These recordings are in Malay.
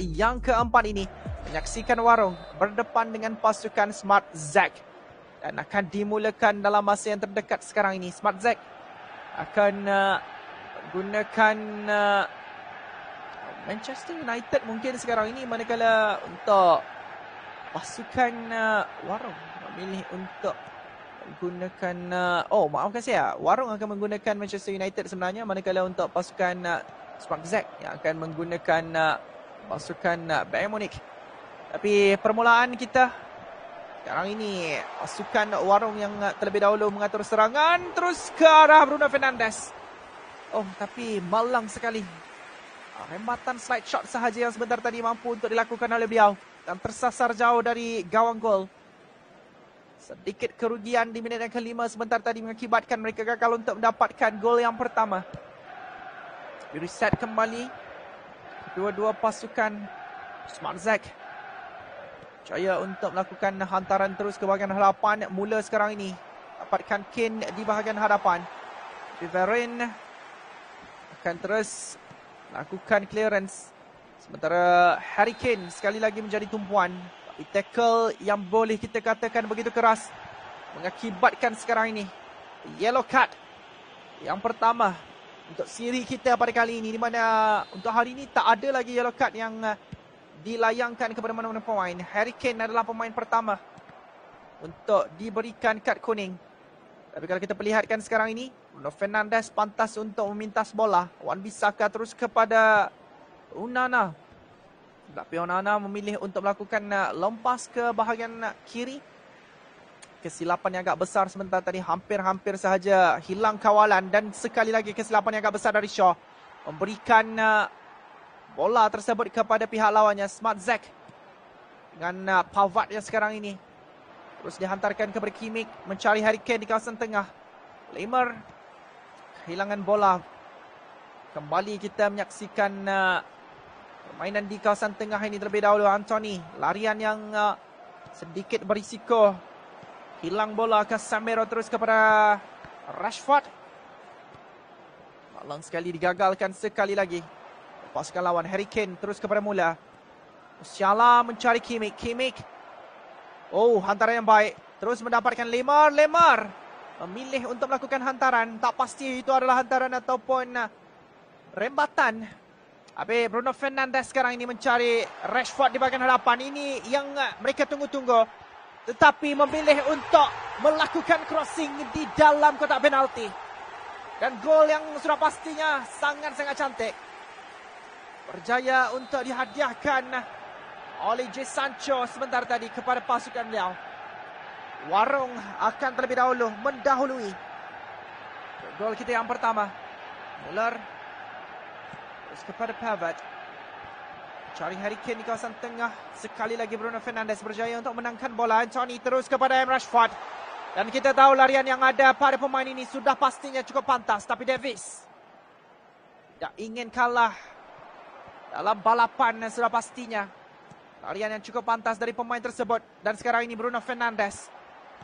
yang keempat ini menyaksikan warung berdepan dengan pasukan Smart Zack dan akan dimulakan dalam masa yang terdekat sekarang ini Smart Zack akan uh, gunakan uh, Manchester United mungkin sekarang ini manakala untuk pasukan uh, warung memilih untuk gunakan uh, oh maafkan saya uh, warung akan menggunakan Manchester United sebenarnya manakala untuk pasukan uh, Spark Zack yang akan menggunakan uh, pasukan uh, Bayern Munich. Tapi permulaan kita sekarang ini pasukan Warung yang uh, terlebih dahulu mengatur serangan terus ke arah Bruno Fernandes. Oh, tapi malang sekali. Rembatan ah, slide shot sahaja yang sebentar tadi mampu untuk dilakukan oleh beliau dan tersasar jauh dari gawang gol. Sedikit kerugian di minit yang kelima sebentar tadi mengakibatkan mereka gagal untuk mendapatkan gol yang pertama. Reset kembali Dua-dua pasukan Smart Zack Jaya untuk melakukan hantaran terus ke bahagian hadapan Mula sekarang ini Dapatkan Kane di bahagian hadapan Viverin Akan terus Lakukan clearance Sementara Harry Kane sekali lagi menjadi tumpuan Tapi tackle yang boleh kita katakan begitu keras Mengakibatkan sekarang ini Yellow card Yang pertama untuk siri kita pada kali ini di mana untuk hari ini tak ada lagi yellow card yang uh, dilayangkan kepada mana-mana pemain. Harry Kane adalah pemain pertama untuk diberikan kad kuning. Tapi kalau kita perlihatkan sekarang ini, Bruno Fernandes pantas untuk memintas bola. Wan Bissaka terus kepada Unana. Tapi Unana memilih untuk melakukan uh, lompas ke bahagian kiri kesilapan yang agak besar sebentar tadi hampir-hampir sahaja hilang kawalan dan sekali lagi kesilapan yang agak besar dari Shaw memberikan uh, bola tersebut kepada pihak lawannya Smart Zack dengan uh, Pavard yang sekarang ini terus dihantarkan kepada Kimik mencari Harry Kane di kawasan tengah Lemer kehilangan bola kembali kita menyaksikan uh, permainan di kawasan tengah ini terlebih dahulu Anthony larian yang uh, sedikit berisiko Hilang bola ke Samero terus kepada Rashford. Malang sekali digagalkan sekali lagi. Lepaskan lawan Harry Kane terus kepada mula. Musiala mencari Kimik. Kimik. Oh, hantaran yang baik. Terus mendapatkan Lemar. Lemar memilih untuk melakukan hantaran. Tak pasti itu adalah hantaran ataupun uh, rembatan. Habis Bruno Fernandes sekarang ini mencari Rashford di bahagian hadapan. Ini yang uh, mereka tunggu-tunggu tetapi memilih untuk melakukan crossing di dalam kotak penalti. Dan gol yang sudah pastinya sangat-sangat cantik. Berjaya untuk dihadiahkan oleh Jay Sancho sebentar tadi kepada pasukan beliau. Warung akan terlebih dahulu mendahului gol kita yang pertama. Muller terus kepada Pavard. Cari Harry Kane di kawasan tengah. Sekali lagi Bruno Fernandes berjaya untuk menangkan bola. Anthony terus kepada M. Rashford. Dan kita tahu larian yang ada pada pemain ini sudah pastinya cukup pantas. Tapi Davis tidak ingin kalah dalam balapan yang sudah pastinya. Larian yang cukup pantas dari pemain tersebut. Dan sekarang ini Bruno Fernandes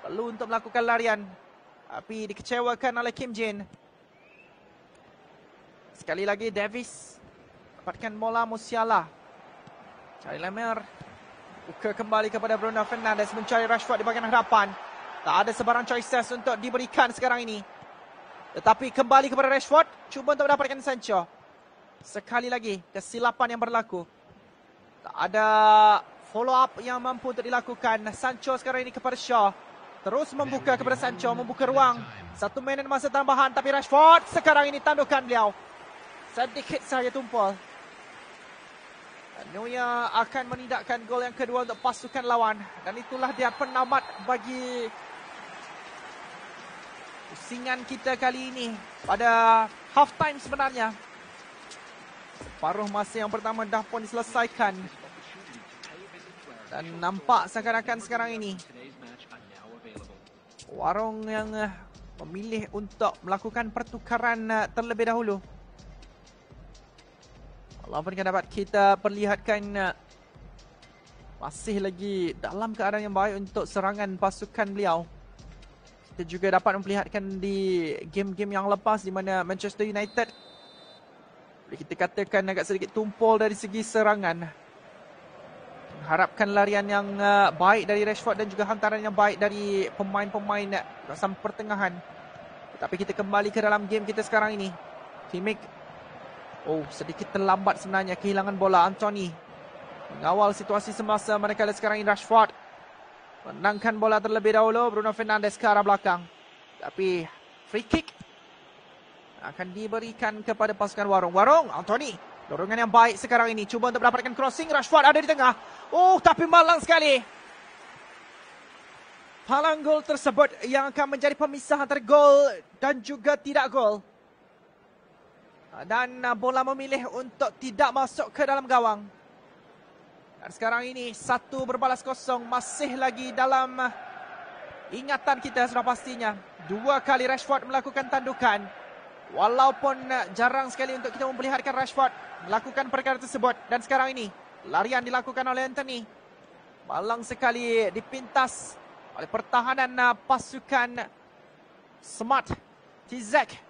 perlu untuk melakukan larian. Tapi dikecewakan oleh Kim Jin. Sekali lagi Davis dapatkan bola Musiala. Cari Lemar. Buka kembali kepada Bruno Fernandes mencari Rashford di bahagian hadapan. Tak ada sebarang choices untuk diberikan sekarang ini. Tetapi kembali kepada Rashford. Cuba untuk mendapatkan Sancho. Sekali lagi kesilapan yang berlaku. Tak ada follow up yang mampu untuk dilakukan. Sancho sekarang ini kepada Shaw. Terus membuka kepada Sancho. Membuka ruang. Satu minit masa tambahan. Tapi Rashford sekarang ini tandukan beliau. Sedikit saya tumpul. Noya akan menindakkan gol yang kedua untuk pasukan lawan dan itulah dia penamat bagi pusingan kita kali ini pada half time sebenarnya. Separuh masa yang pertama dah pun diselesaikan. Dan nampak seakan-akan sekarang ini warung yang eh, memilih untuk melakukan pertukaran eh, terlebih dahulu. Lovren kan dapat kita perlihatkan uh, masih lagi dalam keadaan yang baik untuk serangan pasukan beliau. Kita juga dapat memperlihatkan di game-game yang lepas di mana Manchester United boleh kita katakan agak sedikit tumpul dari segi serangan. Harapkan larian yang uh, baik dari Rashford dan juga hantaran yang baik dari pemain-pemain uh, kawasan pertengahan. Tapi kita kembali ke dalam game kita sekarang ini. Kimmich Oh, sedikit terlambat sebenarnya kehilangan bola Anthony. Mengawal situasi semasa mereka ada sekarang ini Rashford. Menangkan bola terlebih dahulu Bruno Fernandes ke arah belakang. Tapi free kick akan diberikan kepada pasukan Warung. Warung, Anthony. Dorongan yang baik sekarang ini. Cuba untuk mendapatkan crossing. Rashford ada di tengah. Oh, tapi malang sekali. Palang gol tersebut yang akan menjadi pemisah antara gol dan juga tidak gol. Dan uh, bola memilih untuk tidak masuk ke dalam gawang. Dan sekarang ini satu berbalas kosong masih lagi dalam uh, ingatan kita sudah pastinya. Dua kali Rashford melakukan tandukan. Walaupun uh, jarang sekali untuk kita memperlihatkan Rashford melakukan perkara tersebut. Dan sekarang ini larian dilakukan oleh Anthony. Malang sekali dipintas oleh pertahanan pasukan Smart. Tizek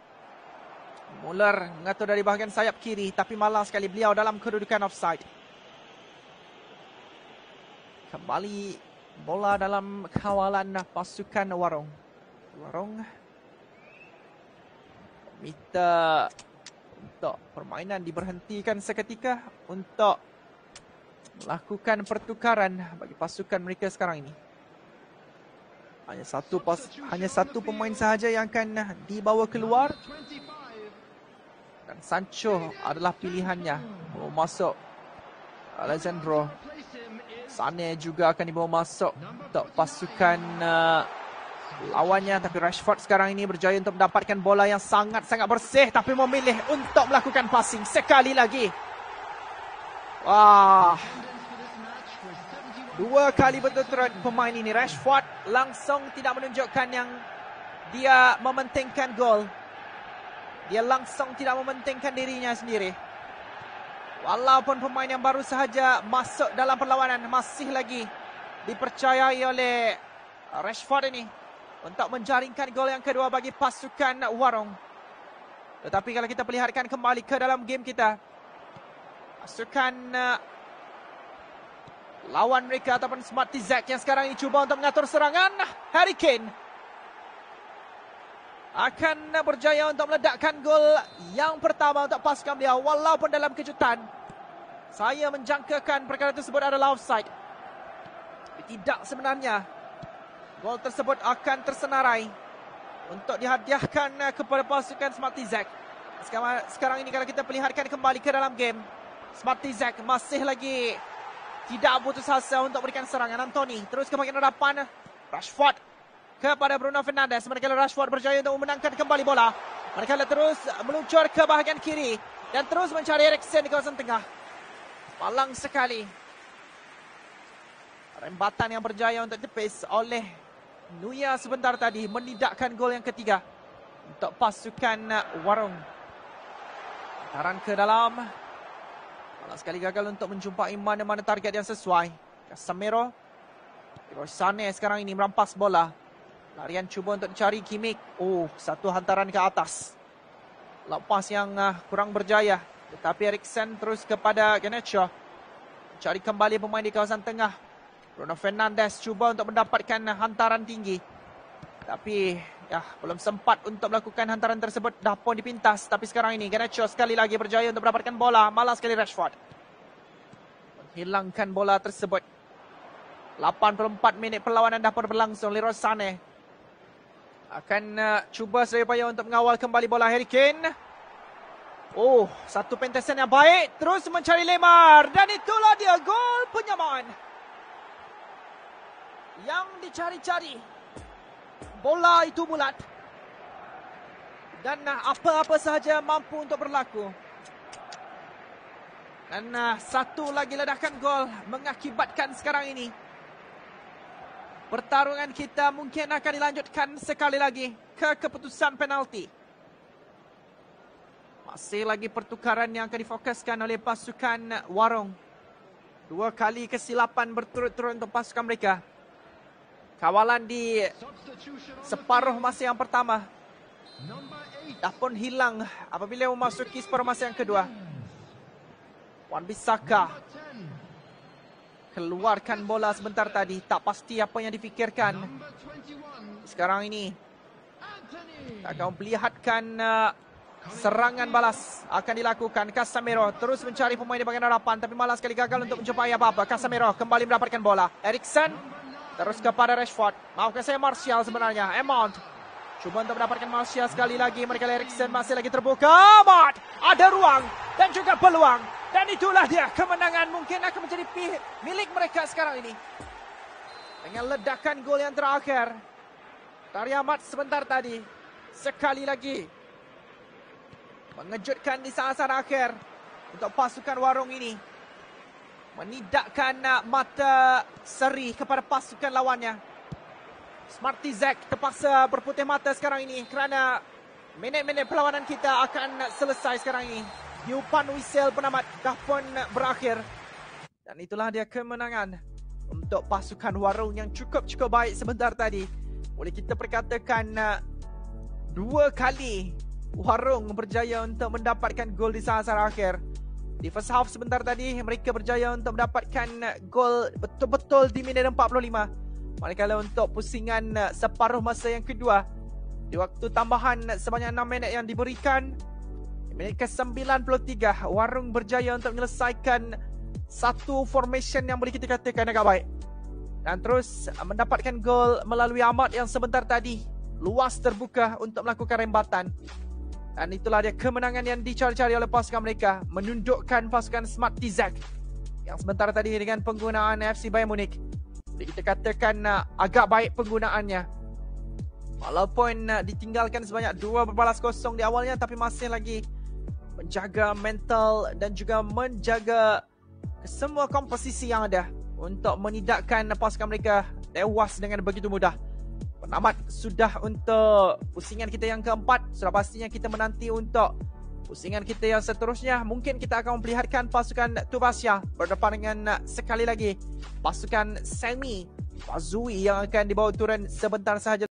Muller mengatur dari bahagian sayap kiri tapi malang sekali beliau dalam kedudukan offside. Kembali bola dalam kawalan pasukan Warong. Warong minta untuk permainan diberhentikan seketika untuk melakukan pertukaran bagi pasukan mereka sekarang ini. Hanya satu pas, hanya satu pemain sahaja yang akan dibawa keluar dan Sancho adalah pilihannya bawa masuk Alessandro Sane juga akan dibawa masuk untuk pasukan uh, lawannya tapi Rashford sekarang ini berjaya untuk mendapatkan bola yang sangat-sangat bersih tapi memilih untuk melakukan passing sekali lagi wah Dua kali berturut-turut pemain ini Rashford langsung tidak menunjukkan yang dia mementingkan gol. Dia langsung tidak mementingkan dirinya sendiri. Walaupun pemain yang baru sahaja masuk dalam perlawanan masih lagi dipercayai oleh Rashford ini untuk menjaringkan gol yang kedua bagi pasukan Warung. Tetapi kalau kita perlihatkan kembali ke dalam game kita, pasukan eh, lawan mereka ataupun Smarty Zack yang sekarang ini cuba untuk mengatur serangan Harry Kane akan berjaya untuk meledakkan gol yang pertama untuk pasukan beliau walaupun dalam kejutan. Saya menjangkakan perkara tersebut adalah offside. Tapi tidak sebenarnya. Gol tersebut akan tersenarai untuk dihadiahkan kepada pasukan Smarty Zack. Sekarang, ini kalau kita perlihatkan kembali ke dalam game. Smarty Zack masih lagi tidak putus asa untuk berikan serangan. Anthony terus ke bagian hadapan. Rashford kepada Bruno Fernandes. Manakala Rashford berjaya untuk memenangkan kembali bola. Manakala terus meluncur ke bahagian kiri dan terus mencari Eriksen di kawasan tengah. Palang sekali. Rembatan yang berjaya untuk tepis oleh Nuya sebentar tadi menidakkan gol yang ketiga untuk pasukan Warung. Taran ke dalam. Malah sekali gagal untuk menjumpai mana-mana target yang sesuai. Casemiro. Rosane sekarang ini merampas bola. Larian cuba untuk cari Kimik. Oh, satu hantaran ke atas. Lepas yang uh, kurang berjaya. Tetapi Eriksen terus kepada Ganesha. Cari kembali pemain di kawasan tengah. Bruno Fernandes cuba untuk mendapatkan hantaran tinggi. Tapi ya belum sempat untuk melakukan hantaran tersebut. Dah pun dipintas. Tapi sekarang ini Ganesha sekali lagi berjaya untuk mendapatkan bola. Malas sekali Rashford. Hilangkan bola tersebut. 84 minit perlawanan dah pun berlangsung. Leroy Sané akan uh, cuba sedaya upaya untuk mengawal kembali bola Harry Kane. Oh, satu pentasan yang baik. Terus mencari lemar. Dan itulah dia gol penyamaan. Yang dicari-cari. Bola itu bulat. Dan uh, apa-apa sahaja mampu untuk berlaku. Dan uh, satu lagi ledakan gol mengakibatkan sekarang ini. Pertarungan kita mungkin akan dilanjutkan sekali lagi ke keputusan penalti. Masih lagi pertukaran yang akan difokuskan oleh pasukan Warong. Dua kali kesilapan berturut-turut untuk pasukan mereka. Kawalan di separuh masa yang pertama. Dah pun hilang apabila memasuki separuh masa yang kedua. Wan Bisaka keluarkan bola sebentar tadi tak pasti apa yang difikirkan sekarang ini akan melihatkan uh, serangan balas akan dilakukan Casemiro terus mencari pemain di bahagian harapan tapi malas sekali gagal untuk mencapai apa-apa Casemiro kembali mendapatkan bola Eriksen terus kepada Rashford ke saya Martial sebenarnya Emont cuba untuk mendapatkan Martial sekali lagi mereka Eriksen masih lagi terbuka Mart ada ruang dan juga peluang dan itulah dia kemenangan mungkin akan menjadi milik mereka sekarang ini. Dengan ledakan gol yang terakhir. Tari amat sebentar tadi. Sekali lagi. Mengejutkan di saat-saat akhir. Untuk pasukan warung ini. Menidakkan uh, mata seri kepada pasukan lawannya. Smarty Zack terpaksa berputih mata sekarang ini. Kerana minit-minit perlawanan kita akan selesai sekarang ini tiupan whistle penamat dah pun berakhir dan itulah dia kemenangan untuk pasukan warung yang cukup-cukup baik sebentar tadi boleh kita perkatakan uh, dua kali warung berjaya untuk mendapatkan gol di sasar akhir di first half sebentar tadi mereka berjaya untuk mendapatkan uh, gol betul-betul di minit 45 manakala untuk pusingan uh, separuh masa yang kedua di waktu tambahan uh, sebanyak 6 minit yang diberikan Minit ke-93 Warung berjaya untuk menyelesaikan Satu formation yang boleh kita katakan agak baik Dan terus mendapatkan gol melalui Ahmad yang sebentar tadi Luas terbuka untuk melakukan rembatan Dan itulah dia kemenangan yang dicari-cari oleh pasukan mereka Menundukkan pasukan Smart Tizak Yang sebentar tadi dengan penggunaan FC Bayern Munich Boleh kita katakan uh, agak baik penggunaannya Walaupun uh, ditinggalkan sebanyak dua berbalas kosong di awalnya Tapi masih lagi menjaga mental dan juga menjaga semua komposisi yang ada untuk menidakkan pasukan mereka tewas dengan begitu mudah. Penamat sudah untuk pusingan kita yang keempat. Sudah pastinya kita menanti untuk pusingan kita yang seterusnya. Mungkin kita akan memperlihatkan pasukan Tubasya berdepan dengan sekali lagi pasukan Semi Fazui yang akan dibawa turun sebentar sahaja.